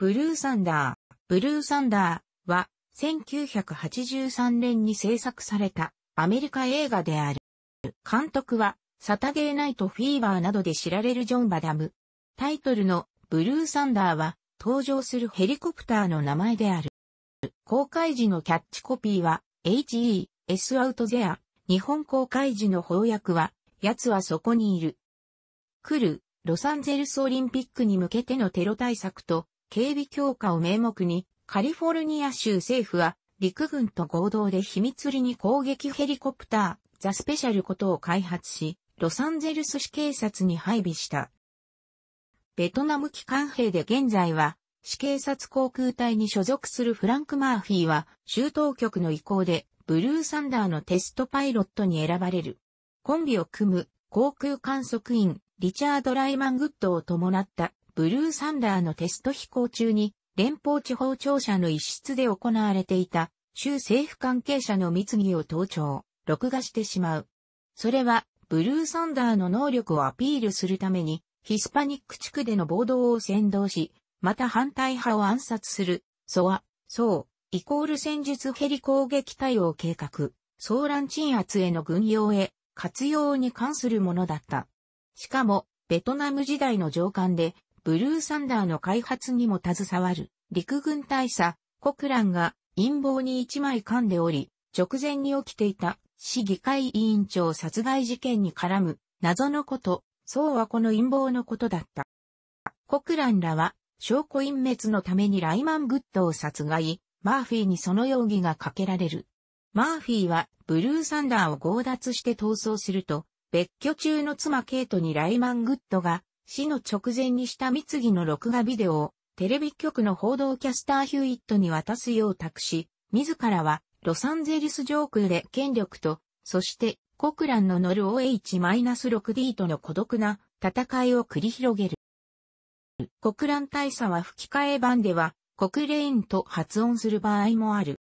ブルーサンダー、ブルーサンダーは1983年に制作されたアメリカ映画である。監督はサタゲーナイトフィーバーなどで知られるジョン・バダム。タイトルのブルーサンダーは登場するヘリコプターの名前である。公開時のキャッチコピーは HE,S out there。日本公開時の翻訳は、奴はそこにいる。来る、ロサンゼルスオリンピックに向けてのテロ対策と、警備強化を名目に、カリフォルニア州政府は、陸軍と合同で秘密裏に攻撃ヘリコプター、ザ・スペシャルことを開発し、ロサンゼルス市警察に配備した。ベトナム機関兵で現在は、市警察航空隊に所属するフランク・マーフィーは、州当局の意向で、ブルーサンダーのテストパイロットに選ばれる。コンビを組む、航空観測員、リチャード・ライマン・グッドを伴ったブルーサンダーのテスト飛行中に、連邦地方庁舎の一室で行われていた、州政府関係者の密議を盗聴、録画してしまう。それは、ブルーサンダーの能力をアピールするために、ヒスパニック地区での暴動を先導し、また反対派を暗殺する、ソア、ソウ、イコール戦術ヘリ攻撃対応計画、ソーラン鎮圧への軍用へ、活用に関するものだった。しかも、ベトナム時代の上官で、ブルーサンダーの開発にも携わる陸軍大佐コクランが陰謀に一枚噛んでおり、直前に起きていた市議会委員長殺害事件に絡む謎のこと、そうはこの陰謀のことだった。コクランらは証拠隠滅のためにライマン・グッドを殺害、マーフィーにその容疑がかけられる。マーフィーはブルーサンダーを強奪して逃走すると、別居中の妻ケイトにライマン・グッドが死の直前にした三木の録画ビデオをテレビ局の報道キャスターヒューイットに渡すよう託し、自らはロサンゼルス上空で権力と、そしてコクランの乗る OH-6D との孤独な戦いを繰り広げる。コクラン大佐は吹き替え版では、コクレインと発音する場合もある。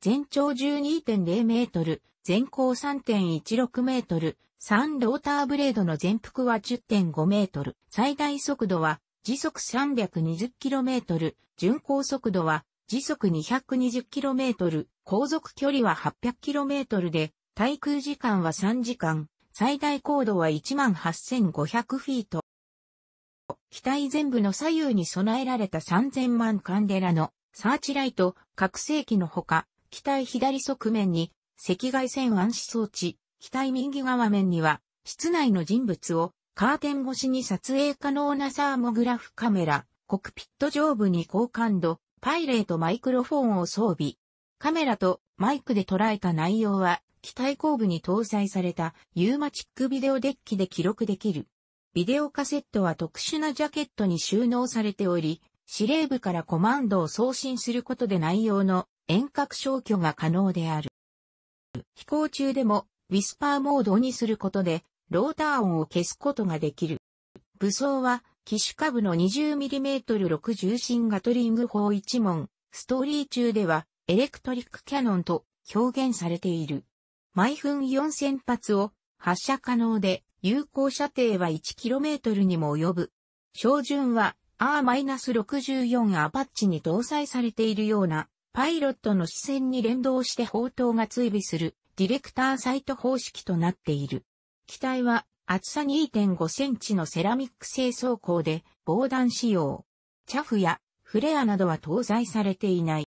全長12.0メートル、全高3.16メートル、3ローターブレードの全幅は10.5メートル、最大速度は時速 320km、巡航速度は時速 220km、航続距離は 800km で、対空時間は3時間、最大高度は18,500フィート。機体全部の左右に備えられた3000万カンデラのサーチライト、拡声器のほか、機体左側面に赤外線暗視装置、機体右側面には、室内の人物をカーテン越しに撮影可能なサーモグラフカメラ、コクピット上部に高感度、パイレートマイクロフォンを装備。カメラとマイクで捉えた内容は、機体後部に搭載されたユーマチックビデオデッキで記録できる。ビデオカセットは特殊なジャケットに収納されており、司令部からコマンドを送信することで内容の遠隔消去が可能である。飛行中でもウィスパーモードにすることで、ローター音を消すことができる。武装は、機種下部の 20mm6 重心ガトリング砲1門、ストーリー中では、エレクトリックキャノンと表現されている。毎分4000発を発射可能で、有効射程は 1km にも及ぶ。照準は R-64 アパッチに搭載されているような、パイロットの視線に連動して砲塔が追尾するディレクターサイト方式となっている。機体は厚さ2.5センチのセラミック製装甲で防弾仕様。チャフやフレアなどは搭載されていない。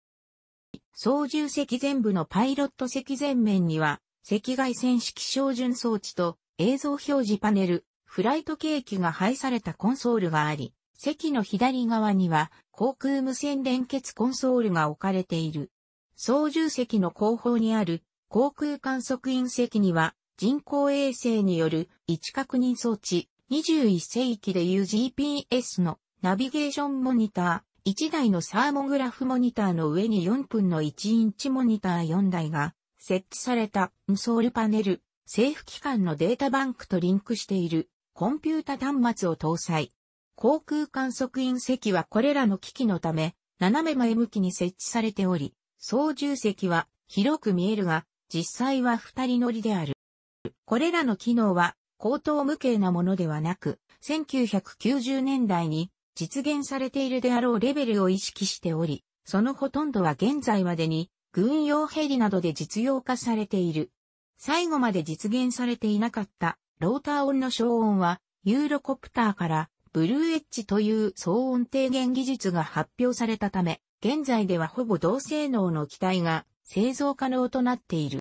操縦席全部のパイロット席前面には赤外線式照準装置と映像表示パネル、フライトケーキが配されたコンソールがあり、席の左側には航空無線連結コンソールが置かれている。操縦席の後方にある航空観測員席には人工衛星による位置確認装置、21世紀でいう GPS のナビゲーションモニター、1台のサーモグラフモニターの上に4分の1インチモニター4台が設置されたソールパネル、政府機関のデータバンクとリンクしているコンピュータ端末を搭載。航空観測員席はこれらの機器のため、斜め前向きに設置されており、操縦席は広く見えるが、実際は二人乗りである。これらの機能は、高等無形なものではなく、1990年代に実現されているであろうレベルを意識しており、そのほとんどは現在までに軍用ヘリなどで実用化されている。最後まで実現されていなかったローター音の消音はユーロコプターからブルーエッジという騒音低減技術が発表されたため、現在ではほぼ同性能の機体が製造可能となっている。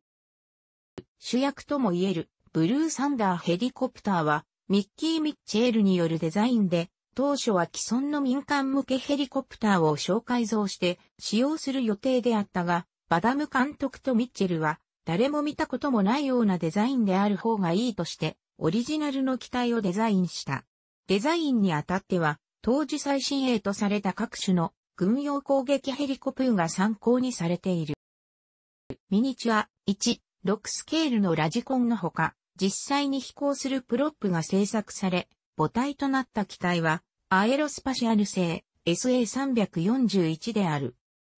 主役とも言えるブルーサンダーヘリコプターはミッキー・ミッチェールによるデザインで当初は既存の民間向けヘリコプターを紹介造して使用する予定であったがバダム監督とミッチェルは誰も見たこともないようなデザインである方がいいとしてオリジナルの機体をデザインした。デザインにあたっては当時最新鋭とされた各種の軍用攻撃ヘリコプーが参考にされている。ミニチュア1 6スケールのラジコンのほか、実際に飛行するプロップが製作され、母体となった機体は、アエロスパシャル製 SA341 である。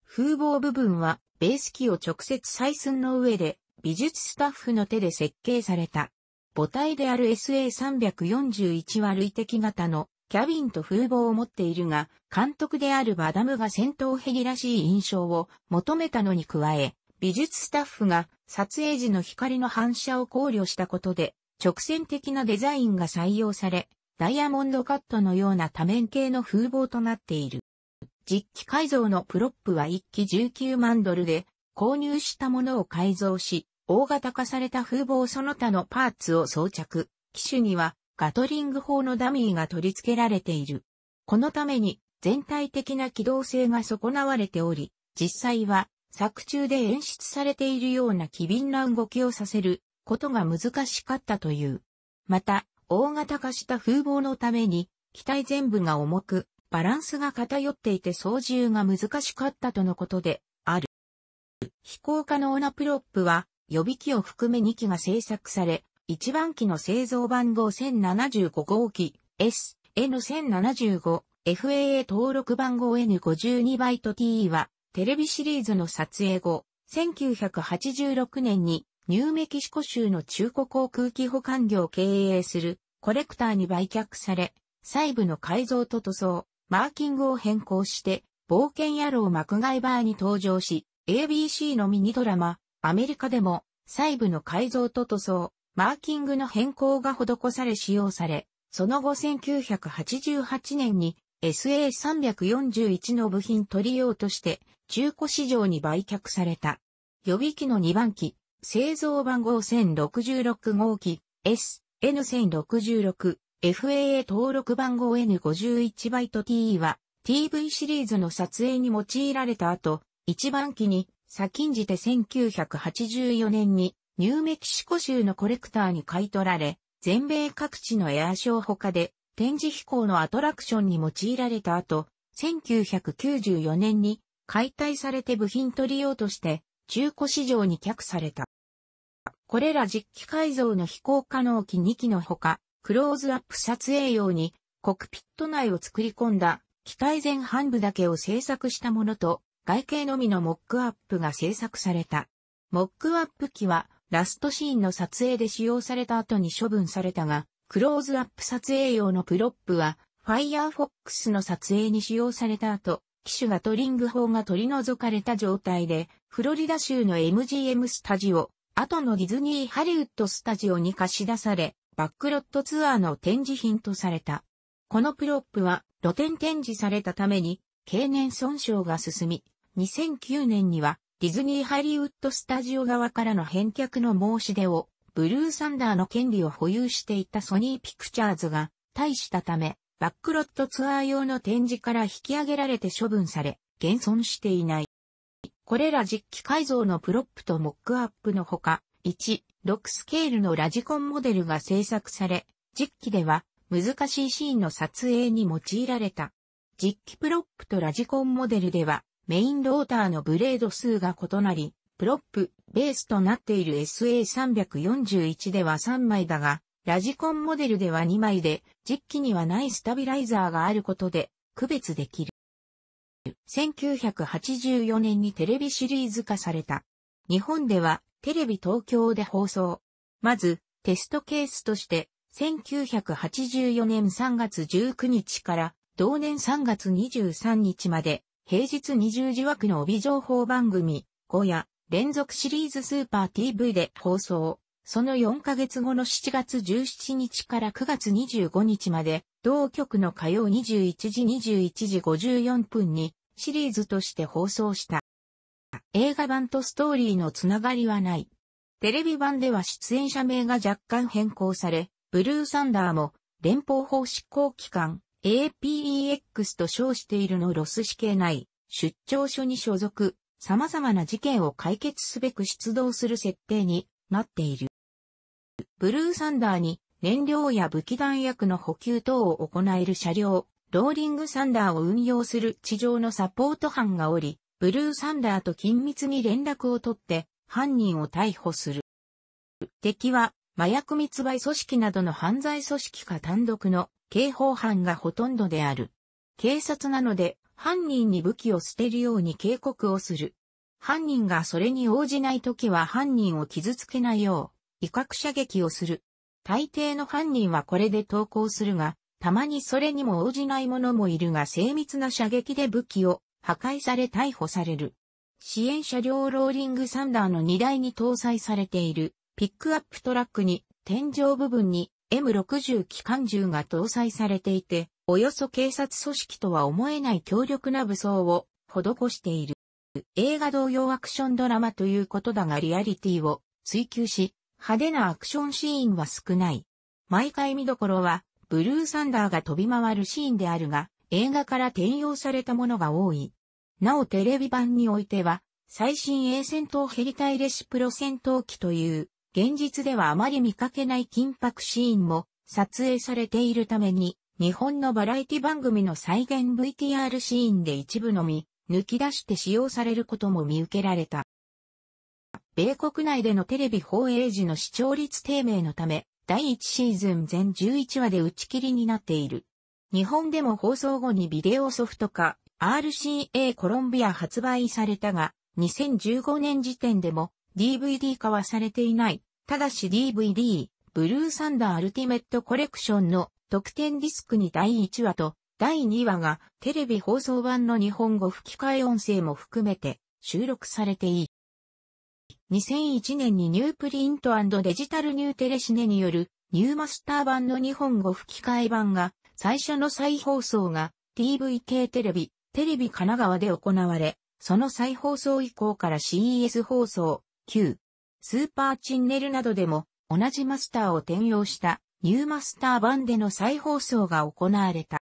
風防部分は、ベース機を直接採寸の上で、美術スタッフの手で設計された。母体である SA341 は類的型のキャビンと風防を持っているが、監督であるバダムが戦闘ヘリらしい印象を求めたのに加え、美術スタッフが撮影時の光の反射を考慮したことで、直線的なデザインが採用され、ダイヤモンドカットのような多面形の風貌となっている。実機改造のプロップは1機19万ドルで、購入したものを改造し、大型化された風貌その他のパーツを装着。機種にはガトリング砲のダミーが取り付けられている。このために全体的な機動性が損なわれており、実際は作中で演出されているような機敏な動きをさせることが難しかったという。また、大型化した風貌のために、機体全部が重く、バランスが偏っていて操縦が難しかったとのことで、ある。飛行可能なプロップは、予備機を含め2機が製作され、1番機の製造番号1075号機 S、N1075、FAA 登録番号 N52 バイト TE は、テレビシリーズの撮影後、1986年にニューメキシコ州の中古航空機保管業を経営するコレクターに売却され、細部の改造と塗装、マーキングを変更して、冒険野郎マクガイバーに登場し、ABC のミニドラマ、アメリカでも、細部の改造と塗装、マーキングの変更が施され使用され、その後1988年に SA341 の部品取り用として中古市場に売却された。予備機の2番機、製造番号1066号機 S、N1066、FAA 登録番号 N51 バイト TE は TV シリーズの撮影に用いられた後、1番機に先んじて1984年にニューメキシコ州のコレクターに買い取られ、全米各地のエアショー他で展示飛行のアトラクションに用いられた後、1994年に解体されて部品取り用として中古市場に客された。これら実機改造の飛行可能機2機のほか、クローズアップ撮影用にコクピット内を作り込んだ機体前半部だけを製作したものと外形のみのモックアップが製作された。モックアップ機はラストシーンの撮影で使用された後に処分されたが、クローズアップ撮影用のプロップは、Firefox の撮影に使用された後、機種がトリング法が取り除かれた状態で、フロリダ州の MGM スタジオ、後のディズニーハリウッドスタジオに貸し出され、バックロットツアーの展示品とされた。このプロップは露店展示されたために、経年損傷が進み、2009年にはディズニーハリウッドスタジオ側からの返却の申し出をブルーサンダーの権利を保有していたソニーピクチャーズが、大したため、バックロットツアー用の展示から引き上げられて処分され、現存していない。これら実機改造のプロップとモックアップのほか、1、6スケールのラジコンモデルが制作され、実機では難しいシーンの撮影に用いられた。実機プロップとラジコンモデルではメインローターのブレード数が異なり、プロップ、ベースとなっている SA341 では3枚だが、ラジコンモデルでは2枚で、実機にはないスタビライザーがあることで、区別できる。1984年にテレビシリーズ化された。日本ではテレビ東京で放送。まず、テストケースとして、1984年3月19日から同年3月23日まで、平日20時枠の帯情報番組、5夜、連続シリーズスーパー TV で放送。その4ヶ月後の7月17日から9月25日まで、同局の火曜21時21時54分にシリーズとして放送した。映画版とストーリーのつながりはない。テレビ版では出演者名が若干変更され、ブルーサンダーも連邦法執行機関 APEX と称しているのロス市な内出張所に所属様々な事件を解決すべく出動する設定になっている。ブルーサンダーに燃料や武器弾薬の補給等を行える車両、ローリングサンダーを運用する地上のサポート班がおり、ブルーサンダーと緊密に連絡を取って犯人を逮捕する。敵は麻薬密売組織などの犯罪組織か単独の警報班がほとんどである。警察なので犯人に武器を捨てるように警告をする。犯人がそれに応じないときは犯人を傷つけないよう、威嚇射撃をする。大抵の犯人はこれで投降するが、たまにそれにも応じない者もいるが精密な射撃で武器を破壊され逮捕される。支援車両ローリングサンダーの荷台に搭載されているピックアップトラックに天井部分に M60 機関銃が搭載されていておよそ警察組織とは思えない強力な武装を施している。映画同様アクションドラマということだがリアリティを追求し、派手なアクションシーンは少ない。毎回見どころは、ブルーサンダーが飛び回るシーンであるが、映画から転用されたものが多い。なおテレビ版においては、最新鋭戦闘ヘリタイレシプロ戦闘機という、現実ではあまり見かけない緊迫シーンも撮影されているために、日本のバラエティ番組の再現 VTR シーンで一部のみ、抜き出して使用されることも見受けられた。米国内でのテレビ放映時の視聴率低迷のため、第1シーズン全11話で打ち切りになっている。日本でも放送後にビデオソフト化、RCA コロンビア発売されたが、2015年時点でも DVD 化はされていない。ただし DVD、ブルーサンダーアルティメットコレクションの特典ディスクに第1話と第2話がテレビ放送版の日本語吹き替え音声も含めて収録されていい。2001年にニュープリントデジタルニューテレシネによるニューマスター版の日本語吹き替え版が最初の再放送が TVK テレビ、テレビ神奈川で行われ、その再放送以降から CES 放送、Q、スーパーチンネルなどでも同じマスターを転用したニューマスター版での再放送が行われた。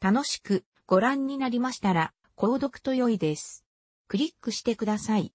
楽しくご覧になりましたら、購読と良いです。クリックしてください。